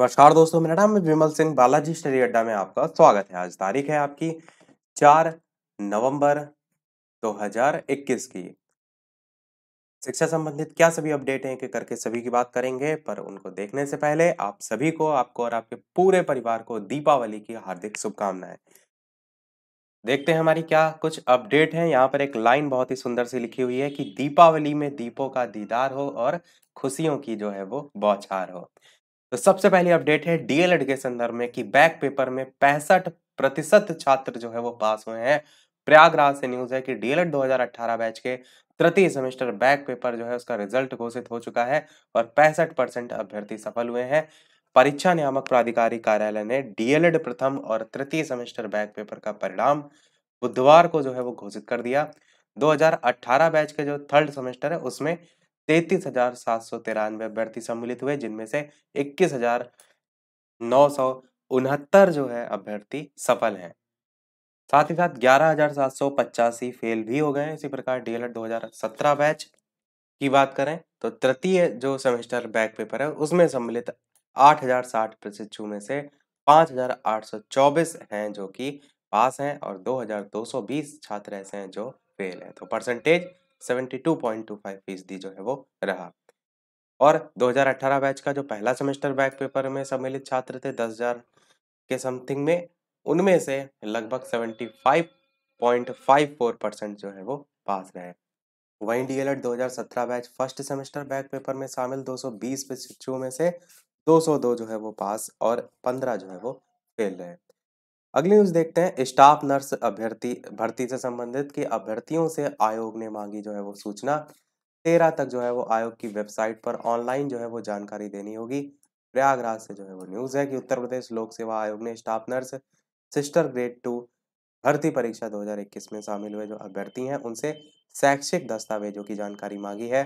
नमस्कार दोस्तों मेरा नाम विमल सिंह बालाजी स्टडी अड्डा में आपका स्वागत है आज तारीख है आपकी चार नवंबर 2021 की शिक्षा संबंधित क्या सभी अपडेट हैं कि करके सभी की बात करेंगे पर उनको देखने से पहले आप सभी को आपको और आपके पूरे परिवार को दीपावली की हार्दिक शुभकामनाएं देखते हैं हमारी क्या कुछ अपडेट है यहाँ पर एक लाइन बहुत ही सुंदर सी लिखी हुई है कि दीपावली में दीपों का दीदार हो और खुशियों की जो है वो बौछार हो तो सबसे पहली अपडेट है डीएलएड के संदर्भ में कि बैक पेपर में पैंसठ प्रतिशत छात्र जो है वो पास हुए हैं प्रयागराज से न्यूज है कि डीएलएड 2018 बैच के तृतीय सेमेस्टर बैक पेपर जो है उसका रिजल्ट घोषित हो चुका है और पैंसठ परसेंट अभ्यर्थी सफल हुए हैं परीक्षा नियामक प्राधिकारी कार्यालय ने डीएलएड प्रथम और तृतीय सेमेस्टर बैक पेपर का परिणाम बुधवार को जो है वो घोषित कर दिया 2018 बैच के जो थर्ड सेमेस्टर है उसमें तैतीस हजार सात सौ तिरानवे अभ्यर्थी सम्मिलित हुए जिनमें से इक्कीस हजार नौ सौ उनहत्तर जो है अभ्यर्थी सफल हैं साथ ही साथ ग्यारह हजार सात सौ पचासी फेल भी हो गए इसी प्रकार डीएलएड सत्रह बैच की बात करें तो तृतीय जो सेमेस्टर बैक पेपर है उसमें सम्मिलित आठ हजार साठ प्रशिक्षु में से पाँच हजार आठ सौ चौबीस हैं जो कि पास हैं और दो हजार दो सौ बीस छात्र ऐसे हैं जो फेल हैं तो परसेंटेज 72.25 फीसदी जो है वो रहा और 2018 बैच का जो पहला सेमेस्टर बैक पेपर में सम्मिलित छात्र थे 10,000 के समथिंग में उनमें से लगभग 75.54 परसेंट जो है वो पास गए वहीं D El Ed 2017 batch first semester back paper में शामिल 220 सौ में से 202 जो है वो पास और 15 जो है वो फेल रहे अगली न्यूज देखते हैं स्टाफ नर्स अभ्यर्थी भर्ती से संबंधित कि अभ्यर्थियों से आयोग ने मांगी जो है वो सूचना तेरह तक जो है वो आयोग की वेबसाइट पर ऑनलाइन जो है वो जानकारी देनी होगी प्रयागराज से जो है वो न्यूज है कि उत्तर प्रदेश लोक सेवा आयोग ने staff nurse sister grade two भर्ती परीक्षा 2021 में शामिल हुए जो अभ्यर्थी हैं उनसे शैक्षिक दस्तावेजों की जानकारी मांगी है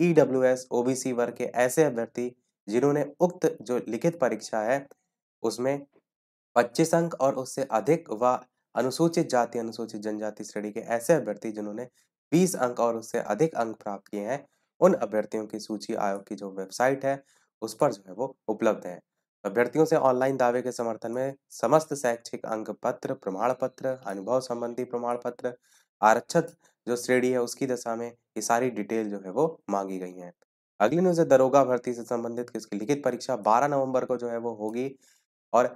E W S O B C वर्ग के ऐसे अभ्यर्थी जिन्होंने उक्त जो लिखित परीक्षा है उसमें पच्चीस अंक और उससे अधिक व अनुसूचित जाति अनुसूचित जनजाति श्रेणी के ऐसे अभ्यर्थी जिन्होंने बीस अंक और उससे अधिक अंक प्राप्त किए हैं उन अभ्यर्थियों की सूची आयोग की जो वेबसाइट है उस पर जो है वो उपलब्ध है अभ्यर्थियों से ऑनलाइन दावे के समर्थन में समस्त शैक्षिक अंक पत्र प्रमाण पत्र अनुभव संबंधी प्रमाण पत्र आरक्षित जो श्रेणी है उसकी दशा में ये सारी डिटेल जो है वो मांगी गई है अगली न्यूज है दरोगा भर्ती से संबंधित किसकी लिखित परीक्षा 12 नवंबर को जो है वो होगी और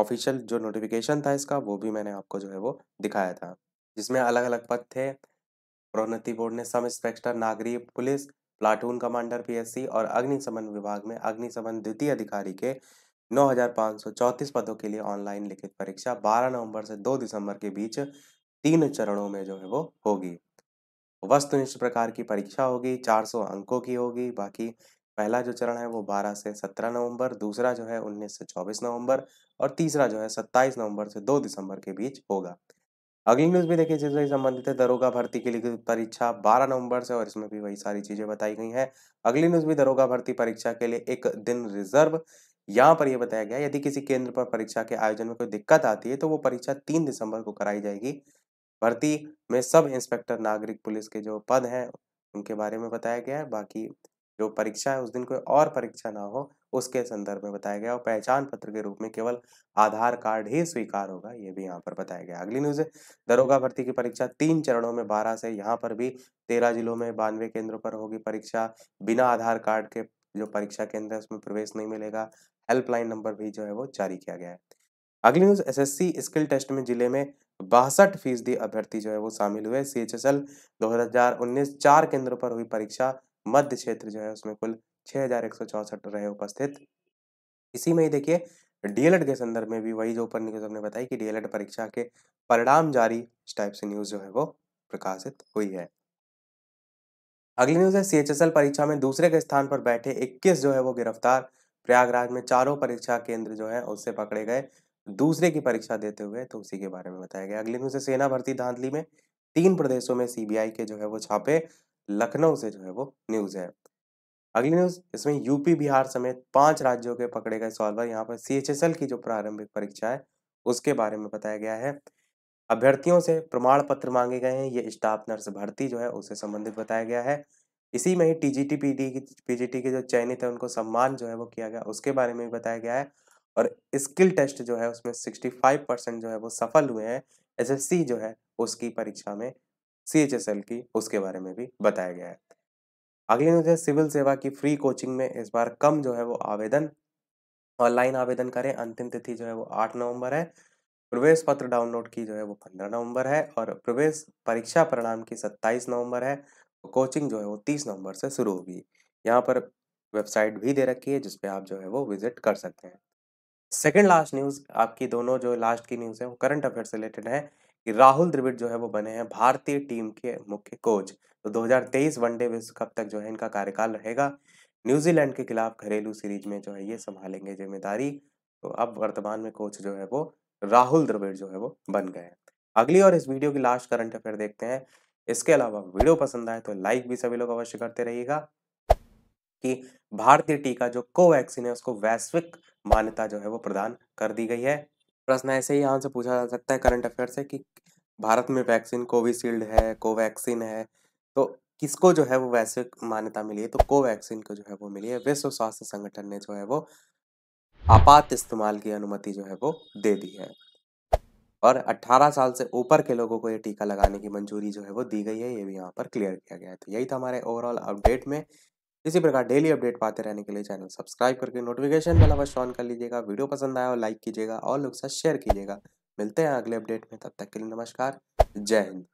ऑफिशियल जो नोटिफिकेशन था इसका वो भी मैंने आपको जो है वो दिखाया था जिसमें अलग अलग पद थे प्रोन्नति बोर्ड ने सब इंस्पेक्टर नागरी पुलिस प्लाटून कमांडर पीएससी और अग्निशमन विभाग में अग्निशमन द्वितीय अधिकारी के 9,534 पदों के लिए ऑनलाइन लिखित परीक्षा 12 नवंबर से 2 दिसंबर के बीच तीन चरणों में जो है वो होगी वस्तुनिष्ठ प्रकार की परीक्षा होगी 400 अंकों की होगी बाकी पहला जो चरण है वो 12 से 17 नवंबर दूसरा जो है 19 से 24 नवंबर और तीसरा जो है 27 नवंबर से 2 दिसंबर के बीच होगा अगली न्यूज़ भी देखिए जिससे संबंधित है दरोगा भर्ती के लिए परीक्षा 12 नवंबर से और इसमें भी वही सारी चीज़ें बताई गई हैं अगली न्यूज़ भी दरोगा भर्ती परीक्षा के लिए एक दिन रिजर्व यहाँ पर यह बताया गया यदि किसी केंद्र पर परीक्षा के आयोजन में कोई दिक्कत आती है तो वो परीक्षा तीन दिसंबर को कराई जाएगी भर्ती में सब इंस्पेक्टर नागरिक पुलिस के जो पद हैं उनके बारे में बताया गया है बाकी जो परीक्षा है उस दिन कोई और परीक्षा ना हो उसके संदर्भ में बताया गया और पहचान पत्र के रूप में केवल आधार कार्ड ही स्वीकार होगा ये भी यहाँ पर बताया गया अगली न्यूज है दरोगा भर्ती की परीक्षा तीन चरणों में बारह से यहाँ पर भी तेरह जिलों में बानवे केंद्रों पर होगी परीक्षा बिना आधार कार्ड के जो परीक्षा केंद्र है उसमें प्रवेश नहीं मिलेगा हेल्पलाइन नंबर भी जो है वो जारी किया गया है अगली news S S skill test में जिले में बासठ फीसदी अभ्यर्थी जो है वो शामिल हुए सी एच एस एल दो हजार उन्नीस चार केंद्रों पर हुई परीक्षा मध्य क्षेत्र जो है उसमें कुल छः हजार एक सौ चौसठ रहे उपस्थित इसी में ही देखिए डीएलएड के संदर्भ में भी वही जो ऊपर न्यूज़ हमने बताई कि डीएलएड परीक्षा के परिणाम जारी इस टाइप से न्यूज़ जो है वो प्रकाशित हुई है अगली न्यूज़ है सीएचएसएल परीक्षा में दूसरे के स्थान पर बैठे 21 जो है वो गिरफ्तार प्रयागराज में चारों परीक्षा केंद्र जो है उससे पकड़े गए दूसरे की परीक्षा देते हुए तो उसी के बारे में बताया गया अगली न्यूज़ है सेना भर्ती धांधली में तीन प्रदेशों में सीबीआई के जो है वो छापे लखनऊ से जो है वो न्यूज़ है अगली न्यूज़ इसमें यूपी बिहार समेत पांच राज्यों के पकड़े गए सॉल्वर यहाँ पर सी की जो प्रारंभिक परीक्षा है उसके बारे में बताया गया है अभ्यर्थियों से प्रमाण पत्र मांगे गए हैं ये स्टाफ नर्स भर्ती जो है उससे संबंधित बताया गया है इसी में ही T G T P T के जो चयनित है उनको सम्मान जो है वो किया गया उसके बारे में भी बताया गया है और स्किल टेस्ट जो है उसमें सिक्सटी फाइव परसेंट जो है वो सफल हुए हैं एस एस सी जो है उसकी परीक्षा में सीएचएसएल की उसके बारे में भी बताया गया है अगली न्यूज है सिविल सेवा की फ्री कोचिंग में इस बार कम जो है वो आवेदन ऑनलाइन आवेदन करें अंतिम तिथि जो है वो आठ नवंबर है प्रवेश पत्र डाउनलोड की जो है वो पंद्रह नवंबर है और प्रवेश परीक्षा परिणाम की सत्ताईस नवंबर है कोचिंग जो है वो तीस नवंबर से शुरू होगी यहाँ पर वेबसाइट भी दे रखी है जिसपे आप जो है वो विजिट कर सकते हैं सेकेंड लास्ट न्यूज़ आपकी दोनों जो लास्ट की न्यूज़ है वो करंट अफेयर से रिलेटेड है कि राहुल द्रविड़ जो है वो बने हैं भारतीय टीम के मुख्य कोच तो 2023 वनडे विश्व कप तक जो है इनका कार्यकाल रहेगा न्यूजीलैंड के खिलाफ घरेलू सीरीज में जो है ये संभालेंगे जिम्मेदारी तो अब वर्तमान में कोच जो है वो राहुल द्रविड़ जो है वो बन गए हैं अगली और इस वीडियो की लास्ट करंट अफेयर देखते हैं इसके अलावा वीडियो पसंद आए तो लाइक भी सभी लोग अवश्य करते रहिएगा कि भारतीय टीका जो कोवैक्सीन है उसको वैश्विक मान्यता जो है वो प्रदान कर दी गई है प्रश्न ऐसे ही आंसर पूछा जा सकता है करंट अफेयर से कि भारत में वैक्सीन कोविशील्ड है कोवैक्सीन है तो किसको जो है वो वैसे मान्यता मिली है तो कोवैक्सीन को जो है वो मिली है विश्व स्वास्थ्य संगठन ने जो है वो आपात इस्तेमाल की अनुमति जो है वो दे दी है और 18 साल से ऊपर के लोगों को ये टीका लगाने की मंजूरी जो है वो दी गई है ये भी यहाँ पर क्लियर किया गया है तो यही था हमारे ओवरऑल अपडेट में इसी प्रकार डेली अपडेट पाते रहने के लिए चैनल सब्सक्राइब करके नोटिफिकेशन बेल अवश्य ऑन कर लीजिएगा वीडियो पसंद आया हो लाइक कीजिएगा और लोग साथ शेयर कीजिएगा मिलते हैं अगले अपडेट में तब तक के लिए नमस्कार जय हिंद